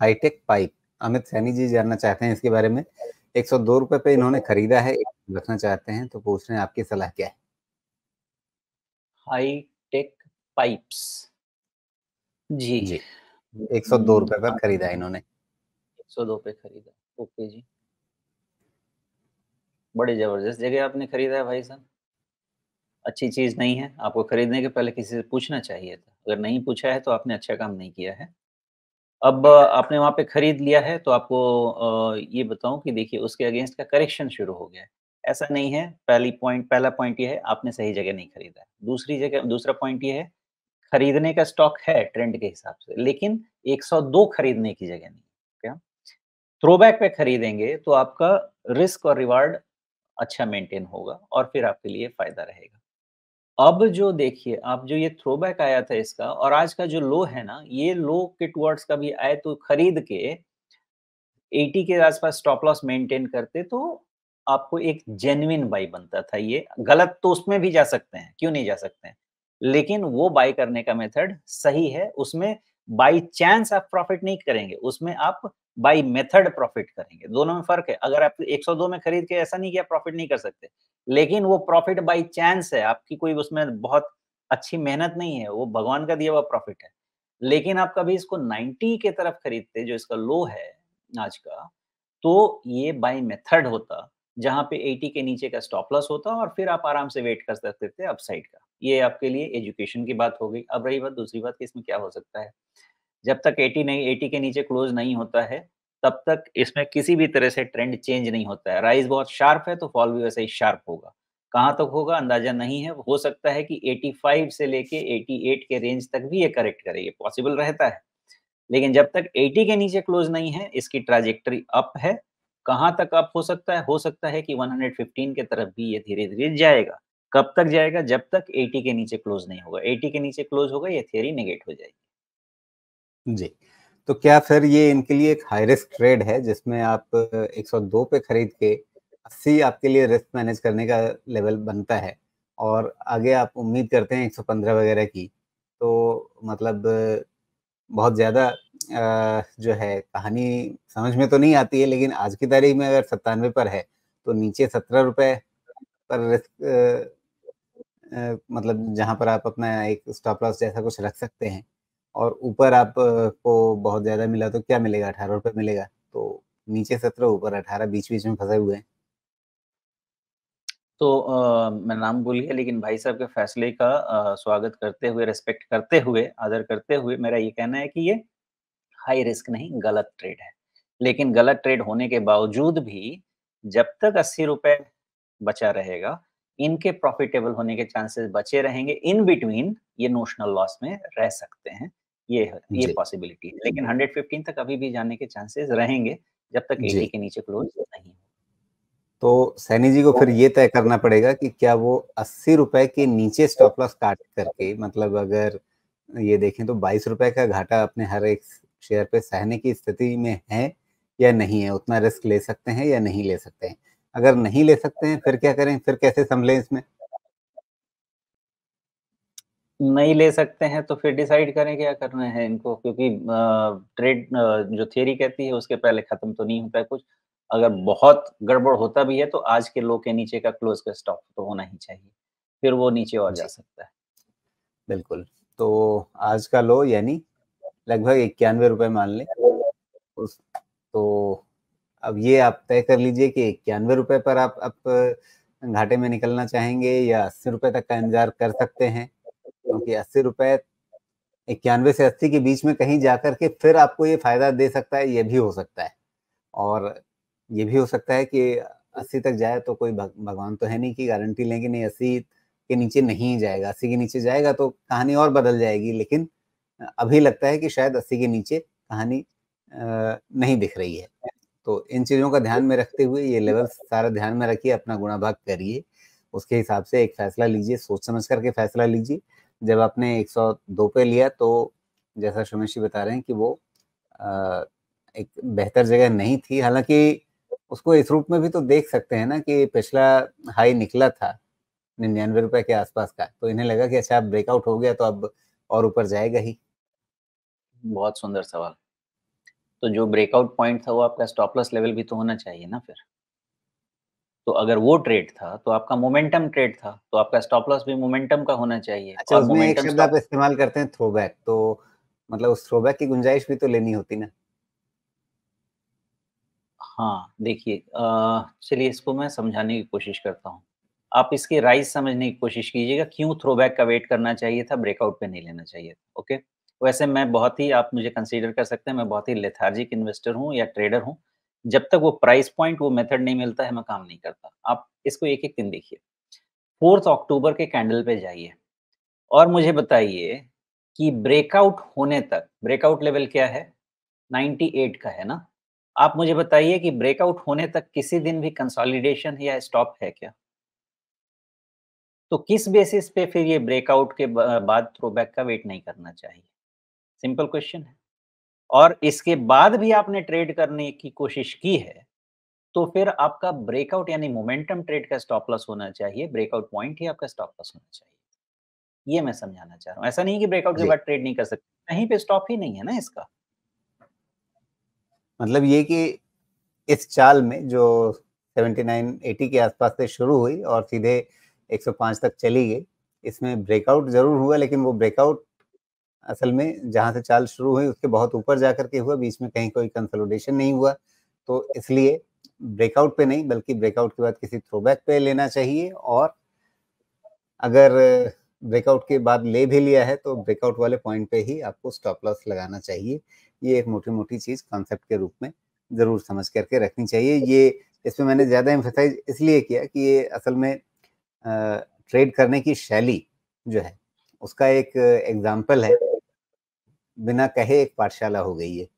hi tech pipe Amit Saini ji जानना चाहते हैं इसके बारे में एक सौ दो रुपए पे इन्होंने खरीदा है रखना चाहते हैं तो पूछ रहे हैं आपकी सलाह क्या है हाईटेक पाइप्स जी जी एक सौ दो रुपए पर खरीदा इन्होंने एक सौ दो पे खरीदा ओके जी बड़ी जबरदस्त जगह आपने खरीदा है भाई साहब अच्छी चीज नहीं है आपको खरीदने के पहले किसी से पूछना चाहिए था अगर नहीं पूछा है तो आपने अच्छा काम नहीं किया है अब आपने वहां पे खरीद लिया है तो आपको ये बताऊं कि देखिए उसके अगेंस्ट का करेक्शन शुरू हो गया है ऐसा नहीं है पहली पॉइंट पहला पॉइंट ये है आपने सही जगह नहीं खरीदा है दूसरी जगह दूसरा पॉइंट ये है खरीदने का स्टॉक है ट्रेंड के हिसाब से लेकिन 102 खरीदने की जगह नहीं क्या थ्रोबैक पे खरीदेंगे तो आपका रिस्क और रिवार्ड अच्छा मेंटेन होगा और फिर आपके लिए फायदा रहेगा अब जो देखिए आप जो ये थ्रोबैक आया था इसका और आज का जो लो है ना ये लो किट वर्ड्स का भी आए तो खरीद के 80 के आसपास स्टॉप लॉस मेंटेन करते तो आपको एक जेन्युन बाई बनता था ये गलत तो उसमें भी जा सकते हैं क्यों नहीं जा सकते हैं लेकिन वो बाई करने का मेथड सही है उसमें बाई चांस आप प्रॉफिट नहीं करेंगे उसमें आप बाई मेथड प्रॉफिट करेंगे दोनों में फर्क है अगर आप 102 में खरीद के ऐसा नहीं किया प्रॉफिट नहीं कर सकते लेकिन वो प्रॉफिट बाई चांस है आपकी कोई उसमें बहुत अच्छी मेहनत नहीं है वो भगवान का दिया हुआ प्रॉफिट है लेकिन आप कभी इसको 90 के तरफ खरीदते जो इसका लो है आज का तो ये बाई मेथड होता जहां पे 80 के नीचे का स्टॉप लॉस होता और फिर आप आराम से वेट कर सकते थे अपसाइड का ये आपके लिए एजुकेशन की बात हो गई अब रही बात दूसरी बात कि इसमें क्या हो सकता है जब तक 80 नहीं 80 के नीचे क्लोज नहीं होता है तब तक इसमें किसी भी तरह से ट्रेंड चेंज नहीं होता है राइज बहुत शार्प है तो फॉल भी वैसे ही शार्प होगा कहाँ तक होगा अंदाजा नहीं है हो सकता है कि 85 से लेके 88 के रेंज तक भी ये करेक्ट ये पॉसिबल रहता है लेकिन जब तक 80 के नीचे क्लोज नहीं है इसकी ट्राजेक्टरी अप है कहाँ तक अप हो सकता है हो सकता है कि 115 के तरफ भी ये धीरे धीरे जाएगा कब तक जाएगा जब तक 80 के नीचे क्लोज नहीं होगा 80 के नीचे क्लोज होगा ये थियरी नेगेट हो जाएगी जी तो क्या फिर ये इनके लिए एक हाई रिस्क ट्रेड है जिसमें आप 102 पे खरीद के 80 आपके लिए रिस्क मैनेज करने का लेवल बनता है और आगे आप उम्मीद करते हैं 115 वगैरह की तो मतलब बहुत ज़्यादा जो है कहानी समझ में तो नहीं आती है लेकिन आज की तारीख में अगर सत्तानवे पर है तो नीचे सत्रह रुपए पर रिस्क मतलब जहां पर आप अपना एक स्टॉप लॉस जैसा कुछ रख सकते हैं और ऊपर आपको बहुत ज़्यादा मिला तो क्या मिलेगा अठारह रुपये मिलेगा तो नीचे सत्रह ऊपर अठारह बीच बीच में फंसे हुए हैं तो आ, मैं नाम भूल गया लेकिन भाई साहब के फैसले का आ, स्वागत करते हुए रेस्पेक्ट करते हुए आदर करते हुए मेरा ये कहना है कि ये हाई रिस्क नहीं गलत ट्रेड है लेकिन गलत ट्रेड होने के बावजूद भी जब तक अस्सी रुपए बचा रहेगा इनके प्रॉफिटेबल होने के चांसेस बचे रहेंगे इन बिटवीन ये नोशनल लॉस में रह सकते हैं ये ये पॉसिबिलिटी है लेकिन 115 तक अभी भी जाने के चांसेस रहेंगे जब तक 80 के नीचे क्लोज नहीं तो सैनी जी को फिर तो ये तय करना पड़ेगा कि क्या वो अस्सी रुपए के नीचे स्टॉप लॉस काट करके मतलब अगर ये देखें तो बाईस रुपए का घाटा अपने हर एक शेयर पे सहने की स्थिति में है या नहीं है उतना रिस्क ले सकते हैं या नहीं ले सकते हैं अगर नहीं ले सकते हैं फिर क्या करें फिर कैसे संभलें इसमें नहीं ले सकते हैं तो फिर डिसाइड करें क्या करना है इनको क्योंकि ट्रेड जो थियरी कहती है उसके पहले खत्म तो नहीं होता है कुछ अगर बहुत गड़बड़ होता भी है तो आज के लो के नीचे का क्लोज का स्टॉक तो होना ही चाहिए फिर वो नीचे और जा सकता है बिल्कुल तो आज का लो यानी लगभग इक्यानवे रुपए मान लें उस तो अब ये आप तय कर लीजिए कि इक्यानवे रुपए पर आप अब घाटे में निकलना चाहेंगे या अस्सी रुपए तक का इंतजार कर सकते हैं क्योंकि अस्सी रुपए इक्यानवे से अस्सी के बीच में कहीं जा करके फिर आपको ये फायदा दे सकता है ये भी हो सकता है और ये भी हो सकता है कि अस्सी तक जाए तो कोई भगवान तो है नहीं कि गारंटी लेंगे नहीं अस्सी के नीचे नहीं जाएगा अस्सी के नीचे जाएगा तो कहानी और बदल जाएगी लेकिन अभी लगता है कि शायद अस्सी के नीचे कहानी नहीं दिख रही है तो इन चीज़ों का ध्यान में रखते हुए ये लेवल सारा ध्यान में रखिए अपना गुणा भाग करिए उसके हिसाब से एक फैसला लीजिए सोच समझ करके फैसला लीजिए जब आपने 102 पे लिया तो जैसा शमेश जी बता रहे हैं कि वो एक बेहतर जगह नहीं थी हालांकि उसको इस रूप में भी तो देख सकते हैं ना कि पिछला हाई निकला था निन्यानवे रुपए के आसपास का तो इन्हें लगा कि अच्छा ब्रेकआउट हो गया तो अब और ऊपर जाएगा ही बहुत सुंदर सवाल तो जो ब्रेकआउट पॉइंट था वो आपका स्टॉप लॉस लेवल भी तो होना चाहिए ना फिर तो अगर वो ट्रेड था तो आपका मोमेंटम ट्रेड था तो आपका स्टॉप लॉस भी मोमेंटम का होना चाहिए अच्छा उसमें एक शब्द आप इस्तेमाल करते हैं थ्रोबैक तो मतलब उस थ्रोबैक की गुंजाइश भी तो लेनी होती ना हाँ देखिए चलिए इसको मैं समझाने की कोशिश करता हूँ आप इसके राइज समझने की कोशिश कीजिएगा क्यों थ्रोबैक का वेट करना चाहिए था ब्रेकआउट पे नहीं लेना चाहिए था ओके वैसे मैं बहुत ही आप मुझे कंसीडर कर सकते हैं मैं बहुत ही लेथार्जिक इन्वेस्टर हूँ या ट्रेडर हूँ जब तक वो प्राइस पॉइंट वो मेथड नहीं मिलता है मैं काम नहीं करता आप इसको एक एक दिन देखिए फोर्थ अक्टूबर के कैंडल पे जाइए और मुझे बताइए कि ब्रेकआउट होने तक ब्रेकआउट लेवल क्या है 98 का है ना आप मुझे बताइए कि ब्रेकआउट होने तक किसी दिन भी कंसोलिडेशन या स्टॉप है क्या तो किस बेसिस पे फिर ये ब्रेकआउट के बाद थ्रोबैक का वेट नहीं करना चाहिए सिंपल क्वेश्चन है और इसके बाद भी आपने ट्रेड करने की कोशिश की है तो फिर आपका ब्रेकआउट यानी मोमेंटम ट्रेड का स्टॉप लॉस होना चाहिए ब्रेकआउट पॉइंट ही आपका स्टॉप लॉस होना चाहिए ये मैं समझाना चाह रहा हूं ऐसा नहीं कि ब्रेकआउट के बाद ट्रेड नहीं कर सकते कहीं पे स्टॉप ही नहीं है ना इसका मतलब ये कि इस चाल में जो 79 80 के आसपास से शुरू हुई और सीधे 105 तक चली गई इसमें ब्रेकआउट जरूर हुआ लेकिन वो ब्रेकआउट असल में जहाँ से चाल शुरू हुई उसके बहुत ऊपर जा करके हुआ बीच में कहीं कोई कंसोलिडेशन नहीं हुआ तो इसलिए ब्रेकआउट पे नहीं बल्कि ब्रेकआउट के बाद किसी थ्रोबैक पे लेना चाहिए और अगर ब्रेकआउट के बाद ले भी लिया है तो ब्रेकआउट वाले पॉइंट पे ही आपको स्टॉप लॉस लगाना चाहिए ये एक मोटी मोटी चीज़ कॉन्सेप्ट के रूप में ज़रूर समझ करके रखनी चाहिए ये इसमें मैंने ज़्यादा एम्फोसाइज इसलिए किया कि ये असल में ट्रेड करने की शैली जो है उसका एक एग्जाम्पल है बिना कहे एक पाठशाला हो गई है